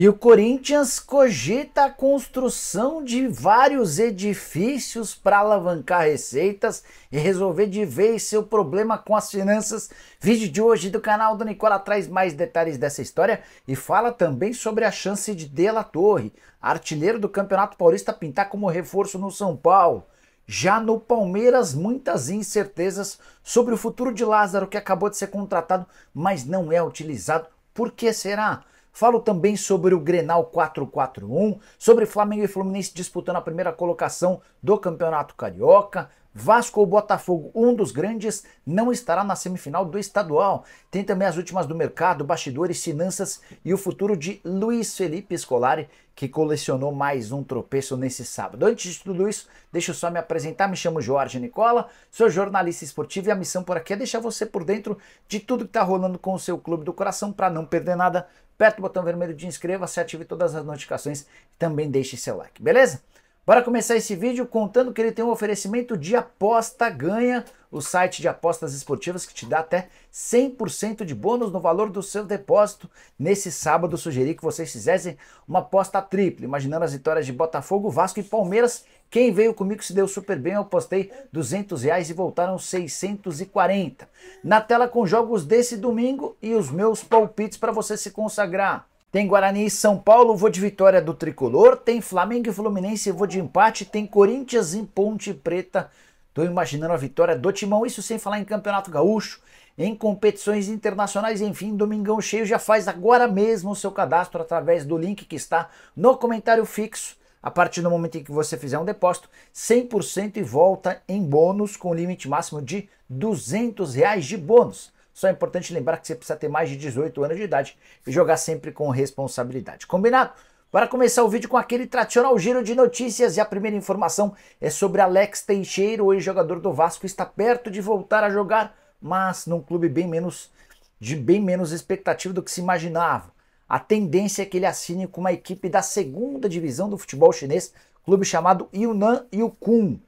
E o Corinthians cogita a construção de vários edifícios para alavancar receitas e resolver de vez seu problema com as finanças. Vídeo de hoje do canal do Nicola traz mais detalhes dessa história e fala também sobre a chance de Dela Torre, artilheiro do Campeonato Paulista, pintar como reforço no São Paulo. Já no Palmeiras, muitas incertezas sobre o futuro de Lázaro, que acabou de ser contratado, mas não é utilizado. Por que será? Falo também sobre o Grenal 441, sobre Flamengo e Fluminense disputando a primeira colocação do Campeonato Carioca, Vasco ou Botafogo, um dos grandes, não estará na semifinal do estadual. Tem também as últimas do mercado, bastidores, finanças e o futuro de Luiz Felipe Scolari, que colecionou mais um tropeço nesse sábado. Antes de tudo isso, deixa eu só me apresentar. Me chamo Jorge Nicola, sou jornalista esportivo e a missão por aqui é deixar você por dentro de tudo que está rolando com o seu clube do coração para não perder nada. Aperta o botão vermelho de inscreva-se, ative todas as notificações e também deixe seu like, beleza? Bora começar esse vídeo contando que ele tem um oferecimento de aposta ganha, o site de apostas esportivas que te dá até 100% de bônus no valor do seu depósito. Nesse sábado, sugeri que vocês fizessem uma aposta tripla, imaginando as vitórias de Botafogo, Vasco e Palmeiras. Quem veio comigo se deu super bem, eu apostei 200 reais e voltaram 640. Na tela com jogos desse domingo e os meus palpites para você se consagrar. Tem Guarani e São Paulo, vou de vitória do tricolor. Tem Flamengo e Fluminense, vou de empate. Tem Corinthians em Ponte Preta. Estou imaginando a vitória do Timão, isso sem falar em Campeonato Gaúcho, em competições internacionais, enfim, Domingão Cheio já faz agora mesmo o seu cadastro através do link que está no comentário fixo. A partir do momento em que você fizer um depósito, 100% e volta em bônus com limite máximo de 200 reais de bônus. Só é importante lembrar que você precisa ter mais de 18 anos de idade e jogar sempre com responsabilidade. Combinado? Para começar o vídeo com aquele tradicional giro de notícias e a primeira informação é sobre Alex Teixeira, o ex-jogador do Vasco, está perto de voltar a jogar, mas num clube bem menos de bem menos expectativa do que se imaginava. A tendência é que ele assine com uma equipe da segunda divisão do futebol chinês, clube chamado Yunnan Yukun.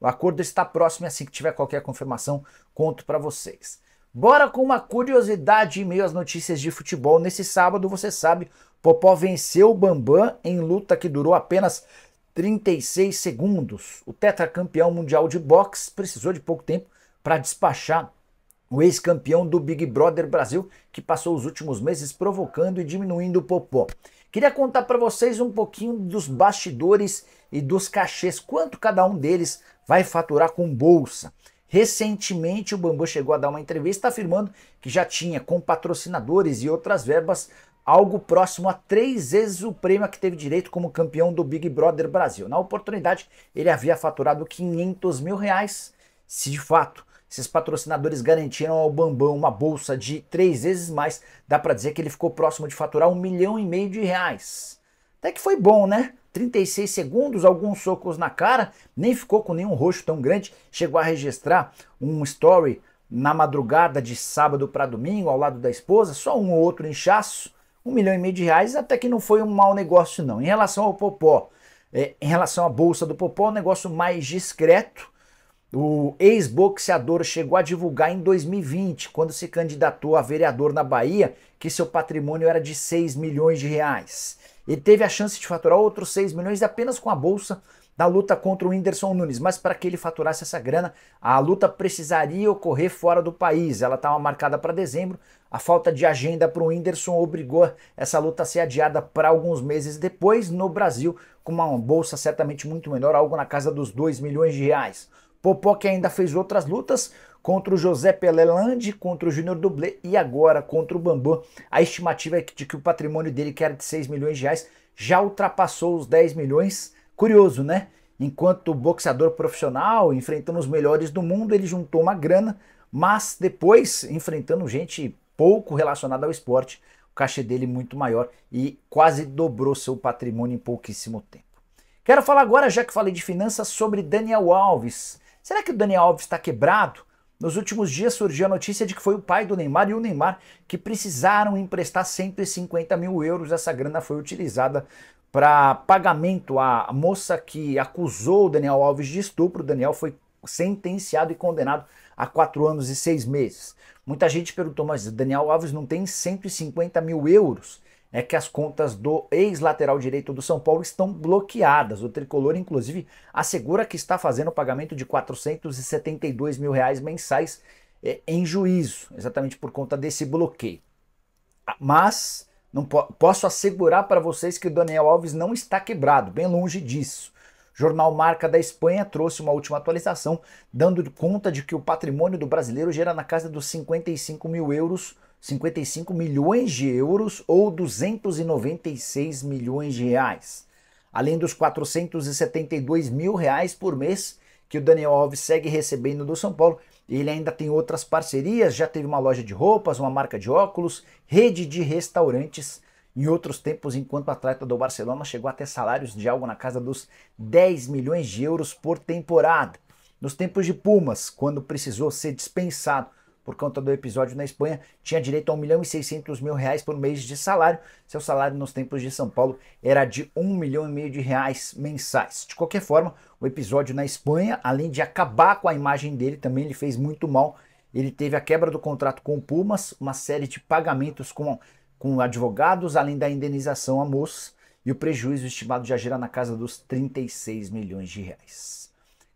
O acordo está próximo e assim que tiver qualquer confirmação, conto para vocês. Bora com uma curiosidade em meio às notícias de futebol. Nesse sábado, você sabe, Popó venceu o Bambam em luta que durou apenas 36 segundos. O tetracampeão mundial de boxe precisou de pouco tempo para despachar o ex-campeão do Big Brother Brasil, que passou os últimos meses provocando e diminuindo o Popó. Queria contar para vocês um pouquinho dos bastidores e dos cachês, quanto cada um deles vai faturar com bolsa. Recentemente, o Bambam chegou a dar uma entrevista afirmando que já tinha, com patrocinadores e outras verbas, algo próximo a três vezes o prêmio a que teve direito como campeão do Big Brother Brasil. Na oportunidade, ele havia faturado 500 mil reais. Se de fato esses patrocinadores garantiram ao Bambam uma bolsa de três vezes mais, dá para dizer que ele ficou próximo de faturar um milhão e meio de reais. Até que foi bom, né? 36 segundos, alguns socos na cara, nem ficou com nenhum roxo tão grande. Chegou a registrar um story na madrugada de sábado para domingo, ao lado da esposa, só um ou outro inchaço, um milhão e meio de reais, até que não foi um mau negócio não. Em relação ao Popó, é, em relação à bolsa do Popó, é um negócio mais discreto, o ex-boxeador chegou a divulgar em 2020, quando se candidatou a vereador na Bahia, que seu patrimônio era de 6 milhões de reais. Ele teve a chance de faturar outros 6 milhões apenas com a bolsa da luta contra o Whindersson Nunes, mas para que ele faturasse essa grana, a luta precisaria ocorrer fora do país. Ela estava marcada para dezembro. A falta de agenda para o Whindersson obrigou essa luta a ser adiada para alguns meses depois no Brasil, com uma bolsa certamente muito menor, algo na casa dos 2 milhões de reais. Popó que ainda fez outras lutas, contra o José Pelelande, contra o Júnior Dublê e agora contra o Bambu. A estimativa é de que o patrimônio dele, que era de 6 milhões de reais, já ultrapassou os 10 milhões. Curioso, né? Enquanto boxeador profissional, enfrentando os melhores do mundo, ele juntou uma grana, mas depois, enfrentando gente pouco relacionada ao esporte, o cachê dele muito maior e quase dobrou seu patrimônio em pouquíssimo tempo. Quero falar agora, já que falei de finanças, sobre Daniel Alves. Será que o Daniel Alves está quebrado? Nos últimos dias surgiu a notícia de que foi o pai do Neymar e o Neymar que precisaram emprestar 150 mil euros. Essa grana foi utilizada para pagamento à moça que acusou o Daniel Alves de estupro. O Daniel foi sentenciado e condenado a quatro anos e seis meses. Muita gente perguntou, mas o Daniel Alves não tem 150 mil euros? é que as contas do ex-lateral direito do São Paulo estão bloqueadas. O tricolor, inclusive, assegura que está fazendo o pagamento de 472 mil reais mensais é, em juízo, exatamente por conta desse bloqueio. Ah, mas não po posso assegurar para vocês que o Daniel Alves não está quebrado, bem longe disso. O jornal Marca da Espanha trouxe uma última atualização, dando conta de que o patrimônio do brasileiro gera na casa dos 55 mil euros 55 milhões de euros ou 296 milhões de reais, além dos 472 mil reais por mês que o Daniel Alves segue recebendo do São Paulo. Ele ainda tem outras parcerias, já teve uma loja de roupas, uma marca de óculos, rede de restaurantes. Em outros tempos, enquanto atleta do Barcelona, chegou a ter salários de algo na casa dos 10 milhões de euros por temporada. Nos tempos de Pumas, quando precisou ser dispensado por conta do episódio na Espanha, tinha direito a 1 milhão e 600 mil reais por mês de salário. Seu salário nos tempos de São Paulo era de 1 milhão e meio de reais mensais. De qualquer forma, o episódio na Espanha, além de acabar com a imagem dele, também lhe fez muito mal. Ele teve a quebra do contrato com o Pumas, uma série de pagamentos com, com advogados, além da indenização a moços, e o prejuízo estimado já gera na casa dos 36 milhões de reais.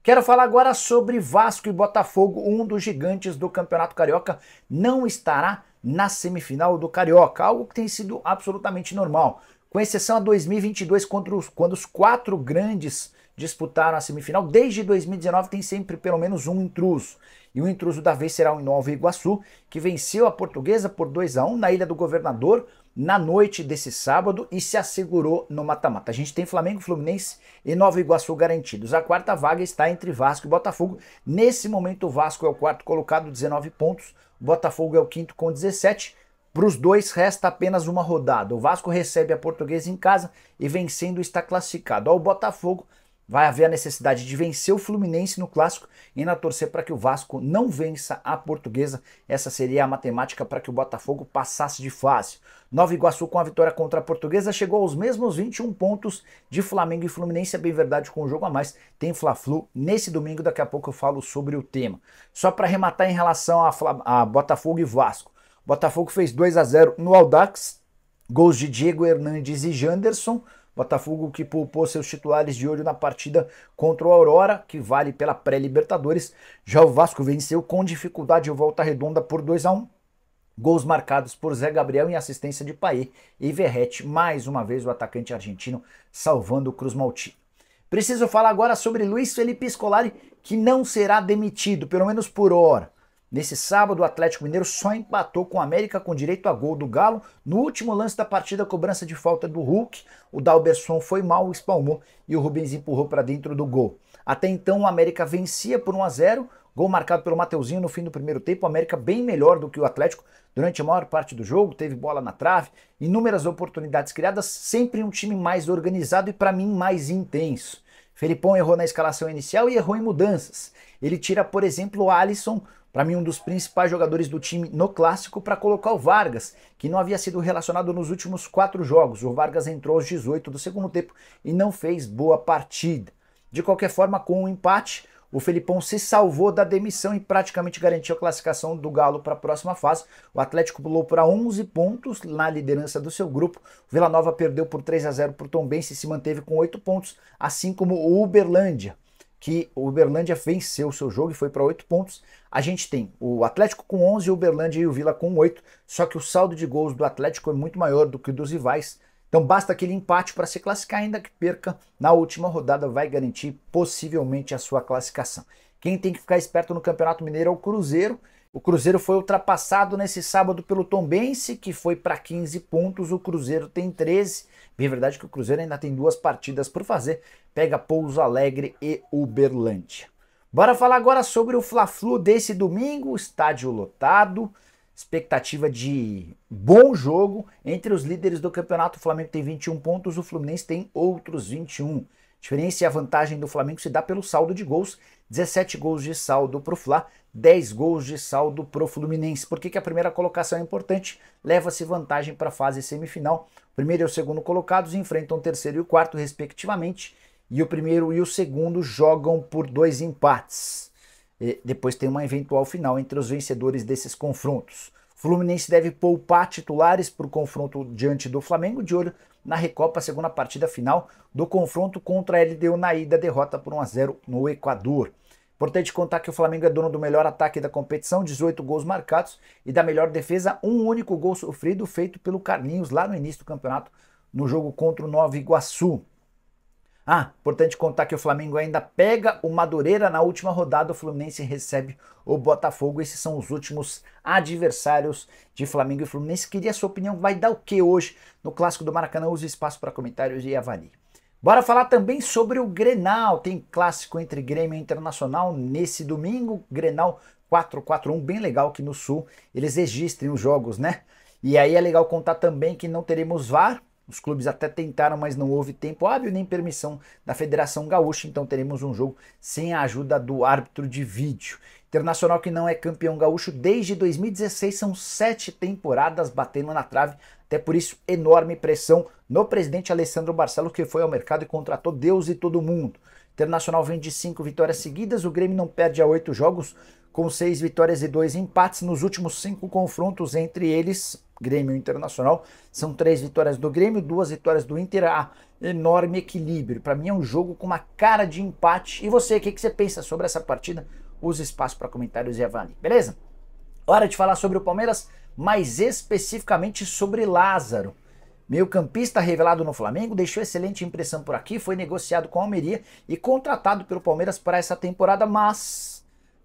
Quero falar agora sobre Vasco e Botafogo, um dos gigantes do Campeonato Carioca não estará na semifinal do Carioca, algo que tem sido absolutamente normal, com exceção a 2022, quando os, quando os quatro grandes disputaram a semifinal. Desde 2019 tem sempre pelo menos um intruso. E o intruso da vez será o Nova Iguaçu, que venceu a Portuguesa por 2 a 1 na Ilha do Governador, na noite desse sábado e se assegurou no mata-mata. A gente tem Flamengo, Fluminense e Nova Iguaçu garantidos. A quarta vaga está entre Vasco e Botafogo. Nesse momento o Vasco é o quarto colocado, 19 pontos. O Botafogo é o quinto com 17. Para os dois resta apenas uma rodada. O Vasco recebe a Portuguesa em casa e vencendo está classificado. Ao Botafogo Vai haver a necessidade de vencer o Fluminense no clássico e ainda torcer para que o Vasco não vença a Portuguesa. Essa seria a matemática para que o Botafogo passasse de fase. Nova Iguaçu com a vitória contra a Portuguesa chegou aos mesmos 21 pontos de Flamengo e Fluminense, é bem verdade com um jogo a mais. Tem Fla-Flu nesse domingo, daqui a pouco eu falo sobre o tema. Só para arrematar em relação a, Fla a Botafogo e Vasco. Botafogo fez 2 a 0 no Audax, gols de Diego Hernandes e Janderson. Botafogo que poupou seus titulares de olho na partida contra o Aurora, que vale pela pré-Libertadores. Já o Vasco venceu com dificuldade o Volta Redonda por 2 a 1 Gols marcados por Zé Gabriel em assistência de Paê e Verrete, mais uma vez o atacante argentino salvando o Cruz Maltino. Preciso falar agora sobre Luiz Felipe Scolari, que não será demitido, pelo menos por hora. Nesse sábado, o Atlético Mineiro só empatou com o América com direito a gol do Galo. No último lance da partida, cobrança de falta do Hulk, o Dalberson foi mal, espalmou e o Rubens empurrou para dentro do gol. Até então, o América vencia por 1 a 0, gol marcado pelo Mateuzinho no fim do primeiro tempo. O América bem melhor do que o Atlético durante a maior parte do jogo, teve bola na trave, inúmeras oportunidades criadas, sempre um time mais organizado e para mim mais intenso. Felipão errou na escalação inicial e errou em mudanças. Ele tira, por exemplo, o Alisson para mim, um dos principais jogadores do time no clássico para colocar o Vargas, que não havia sido relacionado nos últimos quatro jogos. O Vargas entrou aos 18 do segundo tempo e não fez boa partida. De qualquer forma, com o um empate, o Felipão se salvou da demissão e praticamente garantiu a classificação do Galo para a próxima fase. O Atlético pulou para 11 pontos na liderança do seu grupo. O Vila Nova perdeu por 3 a 0 para o Tombense e se manteve com 8 pontos, assim como o Uberlândia que o Uberlândia venceu o seu jogo e foi para oito pontos. A gente tem o Atlético com 11, o Uberlândia e o Vila com oito. só que o saldo de gols do Atlético é muito maior do que o dos rivais. Então basta aquele empate para se classificar, ainda que perca na última rodada, vai garantir possivelmente a sua classificação. Quem tem que ficar esperto no Campeonato Mineiro é o Cruzeiro, o Cruzeiro foi ultrapassado nesse sábado pelo Tombense, que foi para 15 pontos. O Cruzeiro tem 13. Bem verdade que o Cruzeiro ainda tem duas partidas por fazer. Pega Pouso Alegre e Uberlândia. Bora falar agora sobre o Fla-Flu desse domingo. Estádio lotado. Expectativa de bom jogo. Entre os líderes do campeonato, o Flamengo tem 21 pontos, o Fluminense tem outros 21. A diferença e a vantagem do Flamengo se dá pelo saldo de gols, 17 gols de saldo para o Fla, 10 gols de saldo para o Fluminense. Por que, que a primeira colocação é importante? Leva-se vantagem para a fase semifinal. O primeiro e o segundo colocados enfrentam o terceiro e o quarto, respectivamente, e o primeiro e o segundo jogam por dois empates. E depois tem uma eventual final entre os vencedores desses confrontos. Fluminense deve poupar titulares para o confronto diante do Flamengo, de olho na Recopa, a segunda partida final do confronto contra a LDU na ida, derrota por 1 a 0 no Equador. Importante contar que o Flamengo é dono do melhor ataque da competição, 18 gols marcados, e da melhor defesa, um único gol sofrido feito pelo Carlinhos lá no início do campeonato, no jogo contra o Nova Iguaçu. Ah, importante contar que o Flamengo ainda pega o Madureira na última rodada, o Fluminense recebe o Botafogo. Esses são os últimos adversários de Flamengo e Fluminense. Queria a sua opinião, vai dar o que hoje no clássico do Maracanã? Use espaço para comentários e avalie. Bora falar também sobre o Grenal. Tem clássico entre Grêmio e Internacional nesse domingo. Grenal 441, bem legal que no Sul eles registrem os jogos, né? E aí é legal contar também que não teremos VAR. Os clubes até tentaram, mas não houve tempo hábil nem permissão da Federação Gaúcha, então teremos um jogo sem a ajuda do árbitro de vídeo. Internacional que não é campeão gaúcho desde 2016, são sete temporadas batendo na trave. Até por isso, enorme pressão no presidente Alessandro Barcelo, que foi ao mercado e contratou Deus e todo mundo. Internacional vem de cinco vitórias seguidas, o Grêmio não perde a oito jogos, com seis vitórias e dois empates. Nos últimos cinco confrontos entre eles, Grêmio e Internacional, são três vitórias do Grêmio, duas vitórias do Inter. Ah, enorme equilíbrio. Para mim é um jogo com uma cara de empate. E você, o que, que você pensa sobre essa partida? os espaço para comentários e Vani beleza? Hora de falar sobre o Palmeiras, mais especificamente sobre Lázaro. Meio campista revelado no Flamengo, deixou excelente impressão por aqui, foi negociado com a Almeria e contratado pelo Palmeiras para essa temporada, mas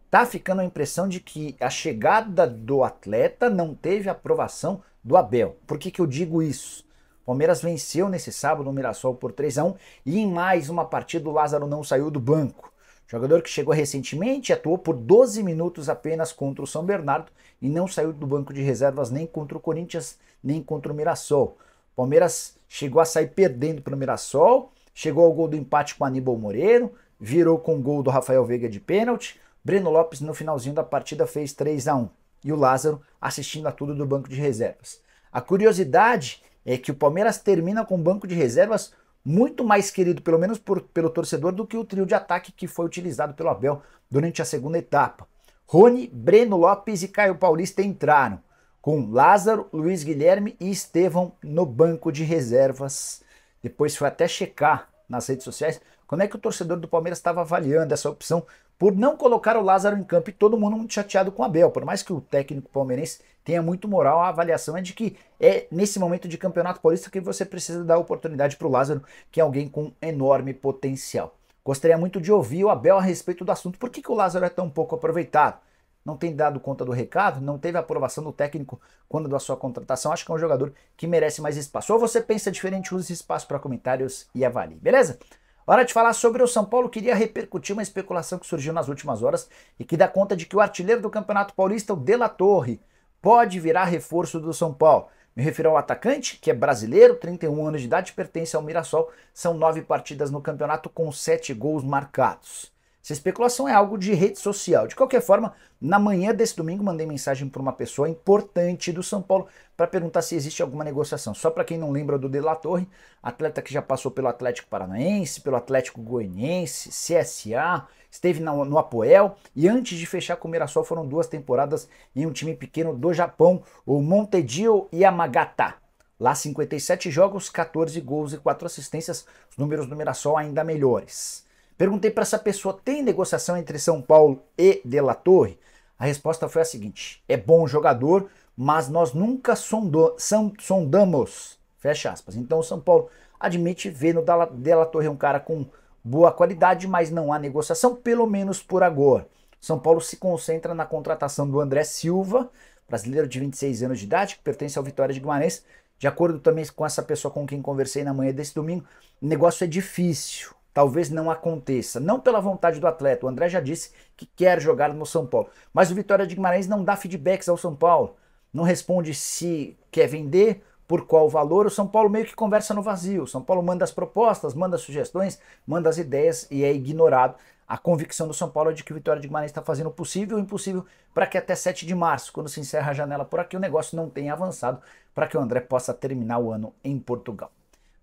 tá ficando a impressão de que a chegada do atleta não teve aprovação do Abel. Por que, que eu digo isso? Palmeiras venceu nesse sábado no Mirassol por 3 a 1 e em mais uma partida o Lázaro não saiu do banco. Jogador que chegou recentemente atuou por 12 minutos apenas contra o São Bernardo e não saiu do banco de reservas nem contra o Corinthians, nem contra o Mirassol. Palmeiras chegou a sair perdendo para o Mirassol, chegou ao gol do empate com Aníbal Moreno, virou com o gol do Rafael Veiga de pênalti. Breno Lopes, no finalzinho da partida, fez 3 a 1 e o Lázaro assistindo a tudo do banco de reservas. A curiosidade é que o Palmeiras termina com o banco de reservas muito mais querido, pelo menos por, pelo torcedor, do que o trio de ataque que foi utilizado pelo Abel durante a segunda etapa. Rony, Breno Lopes e Caio Paulista entraram, com Lázaro, Luiz Guilherme e Estevão no banco de reservas. Depois foi até checar nas redes sociais como é que o torcedor do Palmeiras estava avaliando essa opção por não colocar o Lázaro em campo e todo mundo muito chateado com o Abel. Por mais que o técnico palmeirense tenha muito moral, a avaliação é de que é nesse momento de campeonato paulista que você precisa dar oportunidade para o Lázaro, que é alguém com enorme potencial. Gostaria muito de ouvir o Abel a respeito do assunto. Por que, que o Lázaro é tão pouco aproveitado? Não tem dado conta do recado? Não teve aprovação do técnico quando da sua contratação? Acho que é um jogador que merece mais espaço. Ou você pensa diferente, use espaço para comentários e avalie, beleza? Hora de falar sobre o São Paulo, queria repercutir uma especulação que surgiu nas últimas horas e que dá conta de que o artilheiro do Campeonato Paulista, o De La Torre, pode virar reforço do São Paulo. Me refiro ao atacante, que é brasileiro, 31 anos de idade, pertence ao Mirassol. São nove partidas no campeonato com sete gols marcados. Essa especulação é algo de rede social. De qualquer forma, na manhã desse domingo mandei mensagem para uma pessoa importante do São Paulo para perguntar se existe alguma negociação. Só para quem não lembra do De La Torre, atleta que já passou pelo Atlético Paranaense, pelo Atlético Goianiense, CSA, esteve no, no Apoel e antes de fechar com o Mirassol foram duas temporadas em um time pequeno do Japão, o Montedio Yamagata. Lá 57 jogos, 14 gols e 4 assistências, os números do Mirassol ainda melhores. Perguntei para essa pessoa: tem negociação entre São Paulo e De La Torre? A resposta foi a seguinte: é bom jogador, mas nós nunca sondou, sondamos. Fecha aspas. Então o São Paulo admite ver no De La Torre é um cara com boa qualidade, mas não há negociação, pelo menos por agora. São Paulo se concentra na contratação do André Silva, brasileiro de 26 anos de idade, que pertence ao Vitória de Guimarães. De acordo também com essa pessoa com quem conversei na manhã desse domingo, o negócio é difícil talvez não aconteça. Não pela vontade do atleta, o André já disse que quer jogar no São Paulo. Mas o Vitória de Guimarães não dá feedbacks ao São Paulo. Não responde se quer vender, por qual valor. O São Paulo meio que conversa no vazio. O São Paulo manda as propostas, manda as sugestões, manda as ideias e é ignorado. A convicção do São Paulo é de que o Vitória de Guimarães está fazendo o possível e o impossível para que até 7 de março, quando se encerra a janela por aqui, o negócio não tenha avançado para que o André possa terminar o ano em Portugal.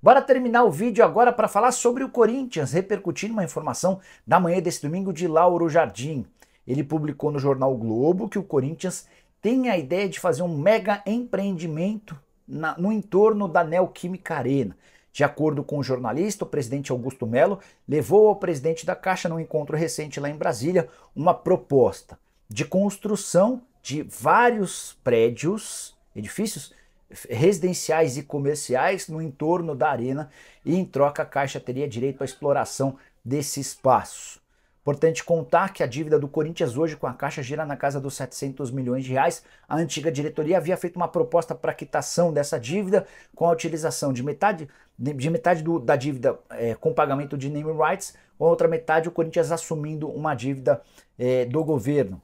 Bora terminar o vídeo agora para falar sobre o Corinthians, repercutindo uma informação da manhã desse domingo de Lauro Jardim. Ele publicou no jornal Globo que o Corinthians tem a ideia de fazer um mega empreendimento na, no entorno da Neoquímica Arena. De acordo com o jornalista, o presidente Augusto Melo levou ao presidente da Caixa, num encontro recente lá em Brasília, uma proposta de construção de vários prédios, edifícios, residenciais e comerciais no entorno da arena e em troca a Caixa teria direito à exploração desse espaço. Importante contar que a dívida do Corinthians hoje com a Caixa gira na casa dos 700 milhões de reais. A antiga diretoria havia feito uma proposta para quitação dessa dívida com a utilização de metade, de metade do, da dívida é, com pagamento de name rights, com a outra metade o Corinthians assumindo uma dívida é, do governo.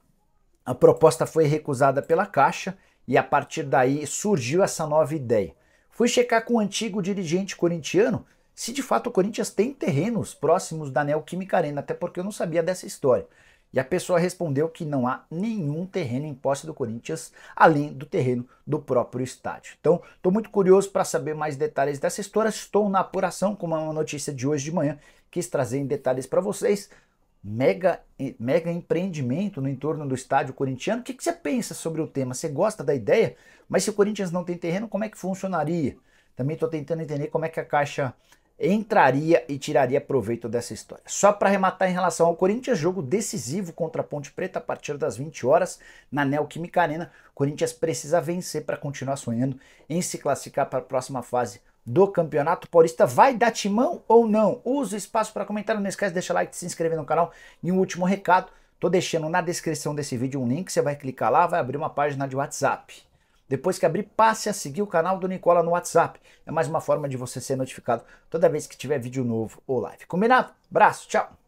A proposta foi recusada pela Caixa e a partir daí surgiu essa nova ideia. Fui checar com o um antigo dirigente corintiano se de fato o Corinthians tem terrenos próximos da Neoquímica Arena, até porque eu não sabia dessa história. E a pessoa respondeu que não há nenhum terreno em posse do Corinthians, além do terreno do próprio estádio. Então, estou muito curioso para saber mais detalhes dessa história. Estou na apuração, como é uma notícia de hoje de manhã, quis trazer em detalhes para vocês mega, mega empreendimento no entorno do estádio corintiano. O que, que você pensa sobre o tema? Você gosta da ideia? Mas se o Corinthians não tem terreno, como é que funcionaria? Também estou tentando entender como é que a Caixa entraria e tiraria proveito dessa história. Só para arrematar em relação ao Corinthians, jogo decisivo contra a Ponte Preta a partir das 20 horas na Neoquímica Arena. O Corinthians precisa vencer para continuar sonhando em se classificar para a próxima fase do Campeonato Paulista. Vai dar timão ou não? Usa o espaço para comentário. Não esquece de deixar like, se inscrever no canal. E um último recado, tô deixando na descrição desse vídeo um link. Você vai clicar lá, vai abrir uma página de WhatsApp. Depois que abrir, passe a seguir o canal do Nicola no WhatsApp. É mais uma forma de você ser notificado toda vez que tiver vídeo novo ou live. Combinado? Abraço, tchau!